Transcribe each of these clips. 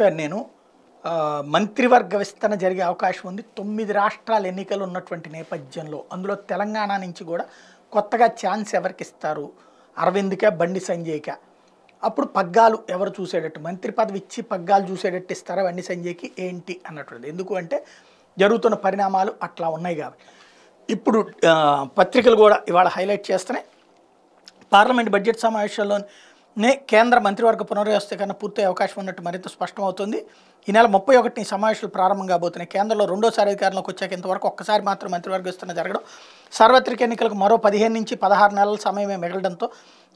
చెప్పాను నేను మంత్రివర్గ విస్తరణ జరిగే అవకాశం ఉంది తొమ్మిది రాష్ట్రాల ఎన్నికలు ఉన్నటువంటి నేపథ్యంలో అందులో తెలంగాణ నుంచి కూడా కొత్తగా ఛాన్స్ ఎవరికి ఇస్తారు అరవింద్కే బండి సంజయ్కా అప్పుడు పగ్గాలు ఎవరు చూసేటట్టు మంత్రి పదవి ఇచ్చి పగ్గాలు చూసేటట్టు ఇస్తారా బండి సంజయ్కి ఏంటి అన్నట్టు ఎందుకు అంటే జరుగుతున్న పరిణామాలు అట్లా ఉన్నాయి కాబట్టి ఇప్పుడు పత్రికలు కూడా ఇవాళ హైలైట్ చేస్తున్నాయి పార్లమెంట్ బడ్జెట్ సమావేశంలో నే కేంద్ర మంత్రివర్గ పునర్వ్యవస్థీకరణ పూర్తయ్యే అవకాశం ఉన్నట్టు మరింత స్పష్టమవుతుంది ఈ నెల ముప్పై ఒకటిని సమావేశాలు ప్రారంభం కాబోతున్నాయి కేంద్రంలో రెండోసారి అధికారంలోకి వచ్చాక ఇంతవరకు ఒక్కసారి మాత్రం మంత్రివర్గ విస్తరణ జరగడం సార్వత్రిక ఎన్నికలకు మరో పదిహేను నుంచి పదహారు నెలల సమయమే మిగలడంతో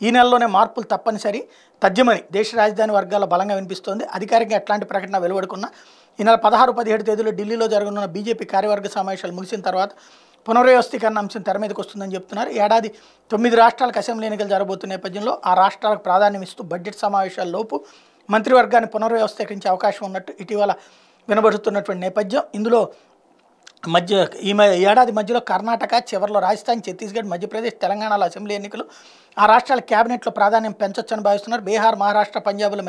ఈ నెలలోనే మార్పులు తప్పనిసరి తథ్యమని దేశ రాజధాని వర్గాల్లో బలంగా వినిపిస్తోంది అధికారికంగా ఎట్లాంటి ప్రకటన వెలువడుకున్నా ఈ నెల పదహారు పదిహేడు తేదీలో ఢిల్లీలో జరగనున్న బీజేపీ కార్యవర్గ సమావేశాలు ముగిసిన తర్వాత పునర్వ్యవస్థీకరణ అంశం తెర మీదకి వస్తుందని చెప్తున్నారు ఏడాది తొమ్మిది రాష్ట్రాలకు అసెంబ్లీ ఎన్నికలు జరగబోతున్న నేపథ్యంలో ఆ రాష్ట్రాలకు ప్రాధాన్యం ఇస్తూ బడ్జెట్ సమావేశాల్లోపు మంత్రివర్గాన్ని పునర్వ్యవస్థీకరించే అవకాశం ఉన్నట్టు ఇటీవల వినబడుతున్నటువంటి నేపథ్యం ఇందులో మధ్య ఈ ఏడాది మధ్యలో కర్ణాటక చివరిలో రాజస్థాన్ ఛత్తీస్గఢ్ మధ్యప్రదేశ్ తెలంగాణలో అసెంబ్లీ ఎన్నికలు ఆ రాష్ట్రాల క్యాబినెట్లో ప్రాధాన్యం పెంచొచ్చని భావిస్తున్నారు బీహార్ మహారాష్ట్ర పంజాబ్లో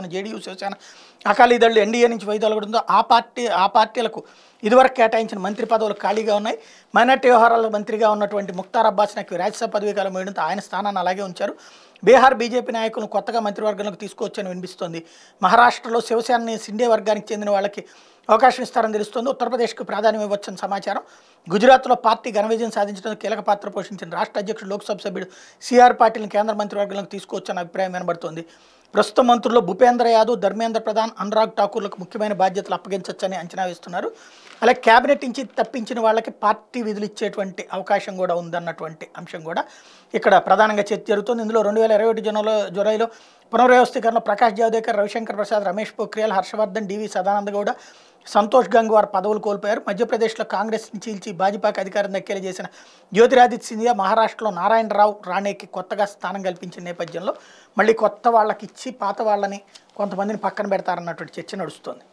ఉన్న జేడీయూ శివసేన అకాలీదళ్లు ఎన్డీఏ నుంచి వైదొలగడంతో ఆ పార్టీ ఆ పార్టీలకు ఇదివరకు కేటాయించిన మంత్రి పదవులు ఖాళీగా ఉన్నాయి మైనార్టీ వ్యవహారాల మంత్రిగా ఉన్నటువంటి ముక్తార్ అబ్బాస్ నక్వి రాజ్యసభ పదవీ కాలం వేయడంతో ఆయన స్థానాన్ని అలాగే ఉంచారు బీహార్ బీజేపీ నాయకులను కొత్తగా మంత్రివర్గంలోకి తీసుకొచ్చని వినిపిస్తోంది మహారాష్ట్రలో శివసేన సిండే వర్గానికి చెందిన వాళ్ళకి అవకాశం ఇస్తారని తెలుస్తోంది ఉత్తరప్రదేశ్కు ప్రాధాన్యం ఇవ్వచ్చని సమాచారం గుజరాత్లో పార్టీ ఘన విజయం సాధించడంలో కీలక పాత్ర పోషించిన రాష్ట్ర అధ్యక్షుడు లోక్సభ సభ్యుడు సి బీఆర్ పాటిల్ని కేంద్ర మంత్రివర్గంలోకి తీసుకొచ్చన్న అభిప్రాయం వినబడుతోంది ప్రస్తుత మంత్రుల్లో భూపేంద్ర యాదవ్ ధర్మేంద్ర ప్రధాన్ అనురాగ్ ఠాకూర్లకు ముఖ్యమైన బాధ్యతలు అప్పగించవచ్చని అంచనా వేస్తున్నారు అలాగే కేబినెట్ నుంచి తప్పించిన వాళ్ళకి పార్టీ విధులు ఇచ్చేటువంటి అవకాశం కూడా ఉందన్నటువంటి అంశం కూడా ఇక్కడ ప్రధానంగా చర్చ జరుగుతుంది ఇందులో రెండు వేల ఇరవై ఒకటి జనలో జులైలో పునర్వ్యవస్థీకరణ ప్రకాష్ జావదేకర్ రవిశంకర్ ప్రసాద్ రమేష్ పోఖ్రియాల్ హర్షవర్ధన్ డివి సదానంద గౌడ సంతోష్ గంగ్వార్ పదవులు కోల్పోయారు మధ్యప్రదేశ్లో కాంగ్రెస్ చీల్చి భాజపాకి అధికారం దక్కేలా చేసిన జ్యోతిరాదిత్య సింధియా మహారాష్ట్రలో నారాయణరావు రాణేకి కొత్తగా స్థానం కల్పించిన నేపథ్యంలో మళ్ళీ కొత్త వాళ్ళకి ఇచ్చి పాత వాళ్ళని కొంతమందిని పక్కన పెడతారన్నటువంటి చర్చ నడుస్తుంది